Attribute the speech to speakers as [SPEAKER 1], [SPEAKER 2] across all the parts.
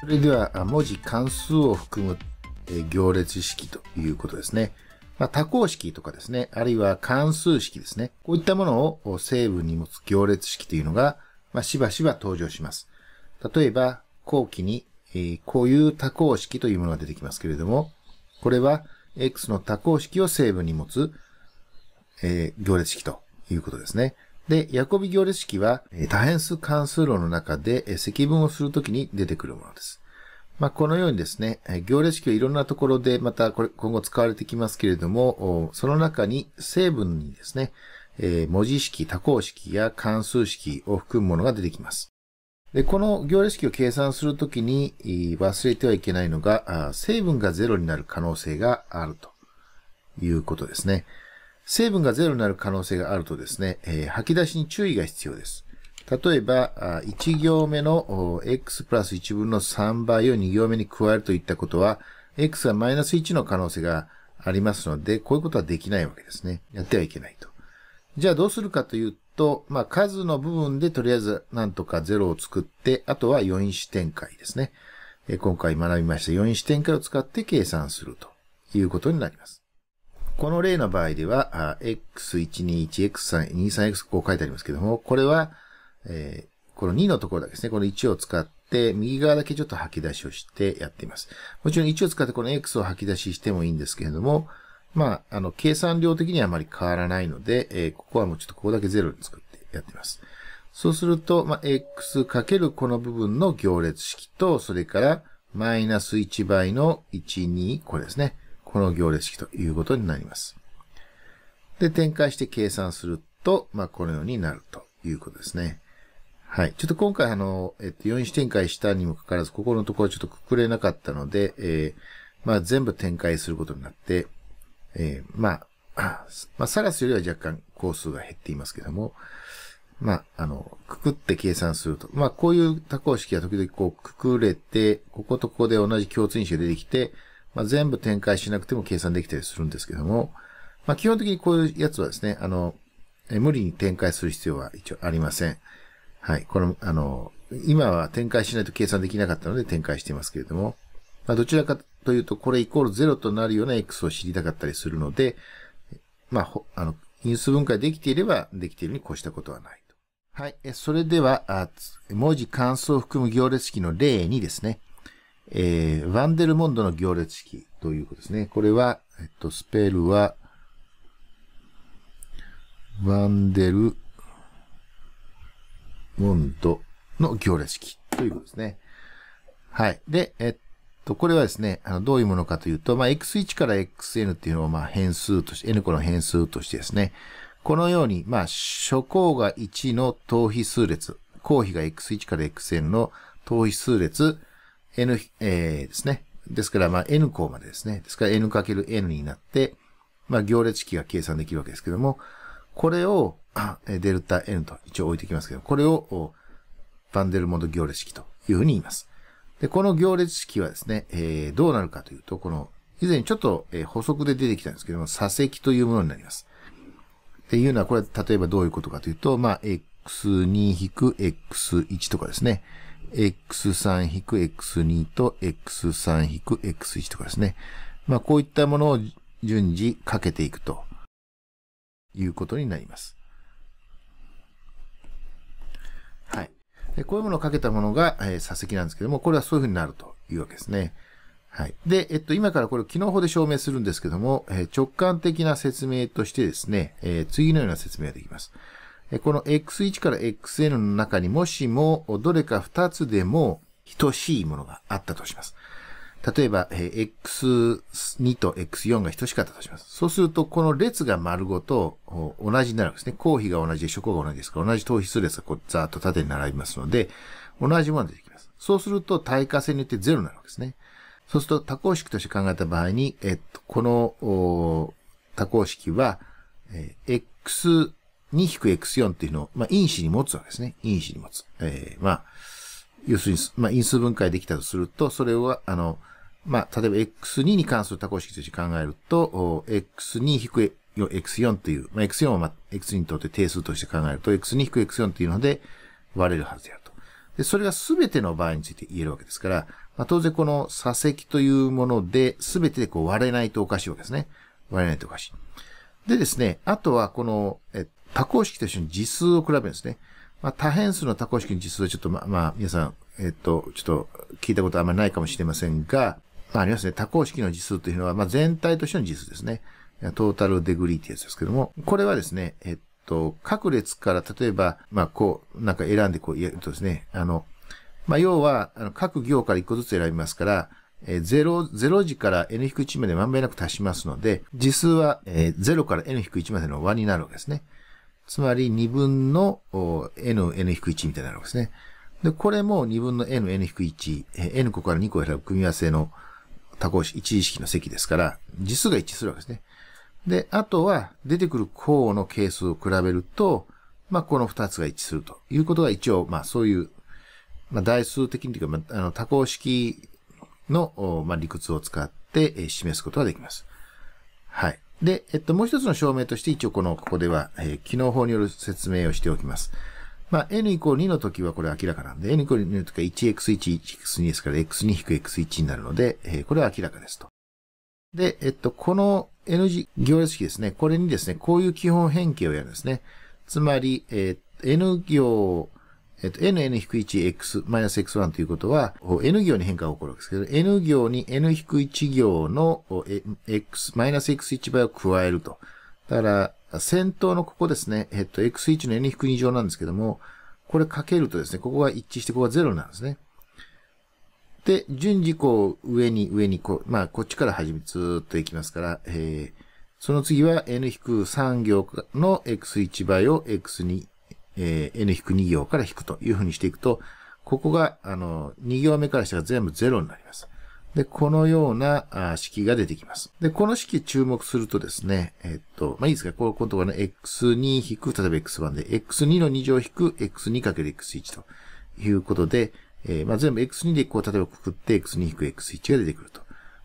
[SPEAKER 1] それでは文字関数を含む行列式ということですね。まあ、多項式とかですね、あるいは関数式ですね。こういったものを成分に持つ行列式というのが、まあ、しばしば登場します。例えば、後期に、えこういう多項式というものが出てきますけれども、これは x の多項式を成分に持つ、え行列式ということですね。で、ヤコビ行列式は、多変数関数論の中で積分をするときに出てくるものです。まあ、このようにですね、行列式はいろんなところでまたこれ今後使われてきますけれども、その中に成分にですね、文字式、多項式や関数式を含むものが出てきます。で、この行列式を計算するときに忘れてはいけないのが、成分が0になる可能性があるということですね。成分がゼロになる可能性があるとですね、えー、吐き出しに注意が必要です。例えば、1行目の x プラス1分の3倍を2行目に加えるといったことは、x がマイナス1の可能性がありますので、こういうことはできないわけですね。やってはいけないと。じゃあどうするかというと、まあ、数の部分でとりあえずなんとか0を作って、あとは4因子展開ですね。今回学びました4因子展開を使って計算するということになります。この例の場合では、x121、x3、23x こう書いてありますけども、これは、えー、この2のところだけですね、この1を使って、右側だけちょっと吐き出しをしてやっています。もちろん1を使ってこの x を吐き出ししてもいいんですけれども、まあ、あの、計算量的にはあまり変わらないので、えー、ここはもうちょっとここだけ0に作ってやっています。そうすると、まあ、x かけるこの部分の行列式と、それから、マイナス1倍の1、2、これですね。この行列式ということになります。で、展開して計算すると、まあ、このようになるということですね。はい。ちょっと今回、あの、えっと、4子展開したにもかかわらず、ここのところちょっとくくれなかったので、えー、まあ、全部展開することになって、えー、まあ、まあ、サラスよりは若干工数が減っていますけども、まあ、あの、くくって計算すると。まあ、こういう多項式は時々こう、くくれて、こことここで同じ共通因子が出てきて、まあ、全部展開しなくても計算できたりするんですけども、まあ、基本的にこういうやつはですね、あの、無理に展開する必要は一応ありません。はい。この、あの、今は展開しないと計算できなかったので展開していますけれども、まあ、どちらかというと、これイコール0となるような x を知りたかったりするので、まあ、あの、因数分解できていれば、できているに越したことはないと。はい。それでは、文字関数を含む行列式の例にですね、えー、ワンデルモンドの行列式ということですね。これは、えっと、スペルは、ワンデルモンドの行列式ということですね。はい。で、えっと、これはですね、あのどういうものかというと、まあ、x1 から xn っていうのをまあ変数として、n 個の変数としてですね、このように、まあ、初項が1の等比数列、公比が x1 から xn の等比数列、n、えー、ですね。ですから、まあ、n 項までですね。ですから、n かける n になって、まあ、行列式が計算できるわけですけども、これを、デルタ n と一応置いてきますけど、これを、バンデルモンド行列式というふうに言います。で、この行列式はですね、えー、どうなるかというと、この、以前ちょっと、補足で出てきたんですけども、左積というものになります。っていうのは、これ、例えばどういうことかというと、まあ、x2-x1 とかですね、x3-x2 と x3-x1 とかですね。まあ、こういったものを順次かけていくということになります。はい。こういうものをかけたものが、えー、左積なんですけども、これはそういうふうになるというわけですね。はい。で、えっと、今からこれを機能法で証明するんですけども、えー、直感的な説明としてですね、えー、次のような説明ができます。この x1 から xn の中にもしもどれか2つでも等しいものがあったとします。例えば、x2 と x4 が等しかったとします。そうすると、この列が丸ごと同じになるわけですね。公比が同じで、諸項が同じですから、同じ等比数列がこうざーっと縦に並びますので、同じものが出てきます。そうすると、対価性によって0になるわけですね。そうすると、多項式として考えた場合に、えっと、この多項式は、え x 2-x4 っていうのを、まあ、因子に持つわけですね。因子に持つ。えー、まあ、要するに、まあ、因数分解できたとすると、それは、あの、まあ、例えば x2 に関する多項式として考えると、x2-x4 という、まあ、x4 は、まあ、x2 にとって定数として考えると、x2-x4 というので割れるはずやと。で、それが全ての場合について言えるわけですから、まあ、当然この左積というもので、全てでこう割れないとおかしいわけですね。割れないとおかしい。でですね、あとはこの、え多項式と一緒に実数を比べるんですね。まあ、多変数の多項式の実数はちょっとま、まあ、皆さん、えっと、ちょっと聞いたことあんまりないかもしれませんが、まあ、ありますね。多項式の実数というのは、まあ、全体としての実数ですね。トータルデグリーってやつですけども、これはですね、えっと、各列から例えば、まあ、こう、なんか選んでこうやるとですね、あの、まあ、要は、あの、各行から一個ずつ選びますから、0、0時から n-1 までまんべんなく足しますので、次数は、0から n-1 までの和になるわけですね。つまり2分の n、n-1 みたいになるわけですね。で、これも2分の n、n-1、n 個から2個を選ぶ組み合わせの多項式、一意識の積ですから、次数が一致するわけですね。で、あとは出てくる項の係数を比べると、まあ、この2つが一致するということが一応、まあ、そういう、まあ、代数的にというか、まあ、あの、多項式の、まあ、理屈を使って、え示すことができます。はい。で、えっと、もう一つの証明として、一応この、ここでは、えー、機能法による説明をしておきます。まあ、n イコール2の時はこれ明らかなんで、n イコール2の時は 1x1、1x2 ですから、x2 引く x1 になるので、えー、これは明らかですと。で、えっと、この n 字行列式ですね、これにですね、こういう基本変形をやるんですね。つまり、えー、n 行えっと、n, n-1x マイナス x1 ということは、n 行に変化が起こるわけですけど、n 行に n-1 行の x、マイナス x1 倍を加えると。だから、先頭のここですね、えっと、x1 の n-2 乗なんですけども、これかけるとですね、ここが一致して、ここが0なんですね。で、順次こう、上に上にこう、まあ、こっちから始めずっといきますから、えー、その次は n-3 行の x1 倍を x2 えー、n-2 行から引くというふうにしていくと、ここが、あの、2行目からしたら全部0になります。で、このようなあ式が出てきます。で、この式注目するとですね、えっと、まあ、いいですか、このころの x2 引く、例えば x 1で、x2 の2乗引く、x 2る x 1ということで、えー、まあ、全部 x2 でこう、例えばくくって x2 引く x1 が出てくると。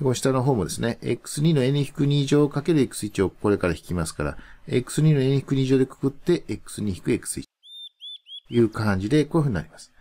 [SPEAKER 1] この下の方もですね、x2 の n-2 引く乗かける x 1をこれから引きますから、x2 の n-2 引く乗でくくって x2 引く x1。いう感じで、こういうふうになります。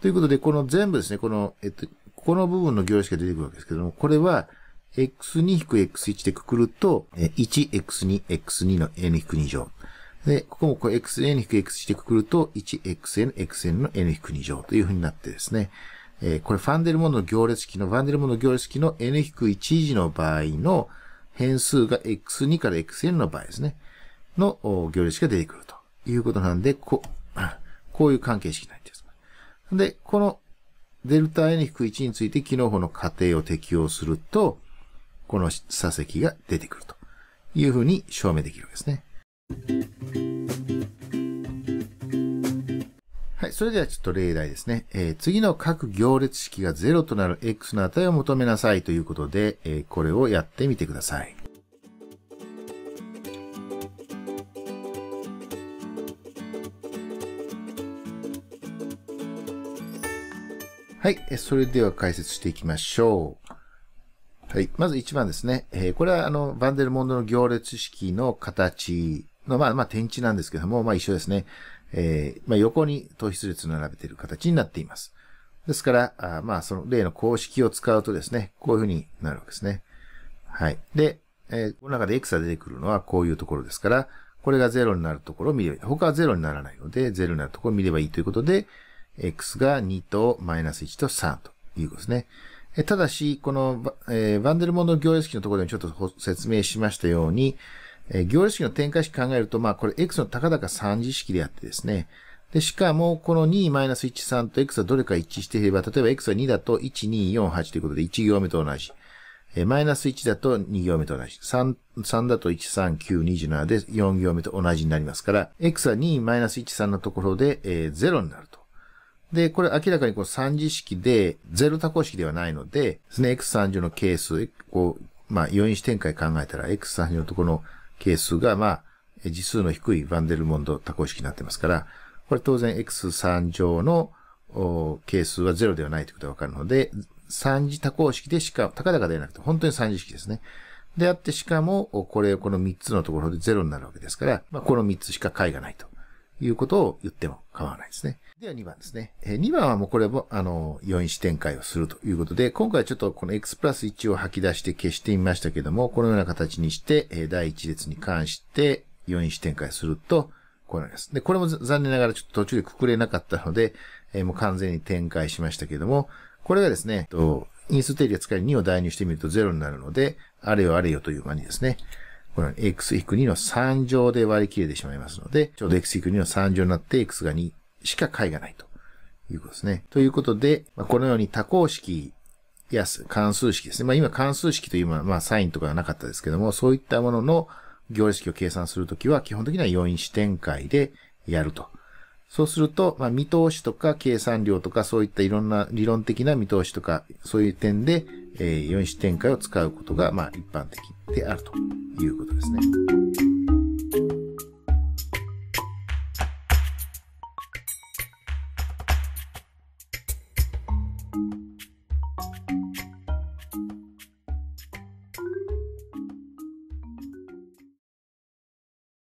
[SPEAKER 1] ということで、この全部ですね、この、えっと、ここの部分の行列が出てくるわけですけども、これは、x2-x1 でくくると、1x2x2 の n-2 乗。で、ここもこれ xn-x してくくると、1xn-xn の n-2 乗というふうになってですね、えこれファンデルモンの行列式の、ファンデルモンの行列式の n-1 次の場合の変数が x2 から xn の場合ですね、の行列式が出てくるということなんで、こ、こういう関係式なんです。で、このデルタ n-1 について機能法の仮定を適用すると、この差積が出てくるというふうに証明できるわけですね。はい、それではちょっと例題ですね。えー、次の各行列式が0となる x の値を求めなさいということで、えー、これをやってみてください。はい。それでは解説していきましょう。はい。まず1番ですね。えー、これはあの、バンデルモンドの行列式の形の、まあまあ点値なんですけども、まあ一緒ですね。えー、まあ横に等質列並べている形になっています。ですから、あまあその例の公式を使うとですね、こういうふうになるわけですね。はい。で、えー、この中で X が出てくるのはこういうところですから、これが0になるところを見ればいい。他は0にならないので、0になるところを見ればいいということで、x が2とマイナス1と3ということですね。ただし、この、えー、バンデルモンの行列式のところでもちょっと説明しましたように、えー、行列式の展開式考えると、まあこれ x の高々3次式であってですね、で、しかも、この2マイナス1、3と x はどれか一致していれば、例えば x は2だと1、2、4、8ということで1行目と同じ。え、マイナス1だと2行目と同じ。3、3だと1、3、9、27で4行目と同じになりますから、x は2マイナス1、3のところで、えー、0になると。で、これ明らかにこう3次式で、ゼ多項式ではないので、ですね、x30 の係数、こう、まあ、4因子展開考えたら、x30 のところの係数が、まあ、次数の低いバンデルモンド多項式になってますから、これ当然 x3 乗の係数は0ではないということがわかるので、3次多項式でしか、高々ではなくて、本当に3次式ですね。であって、しかも、これ、この3つのところで0になるわけですから、まあ、この3つしか解がないということを言っても構わないですね。では2番ですね。え2番はもうこれも、あの、4子展開をするということで、今回はちょっとこの x プラス1を吐き出して消してみましたけども、このような形にして、え第1列に関して4子展開すると、こうなります。で、これも残念ながらちょっと途中でくくれなかったので、えもう完全に展開しましたけども、これがですね、と因数定理ア使える2を代入してみると0になるので、あれよあれよという間にですね、この x-2 の3乗で割り切れてしまいますので、ちょうど x-2 の3乗になって x が2、しか解がないということですね。ということで、まこのように多項式や関数式ですね。まあ今関数式というのは、まあサインとかはなかったですけども、そういったものの行列式を計算するときは、基本的には要因子展開でやると。そうすると、まあ見通しとか計算量とか、そういったいろんな理論的な見通しとか、そういう点で、えー、要因子展開を使うことが、まあ一般的であるということですね。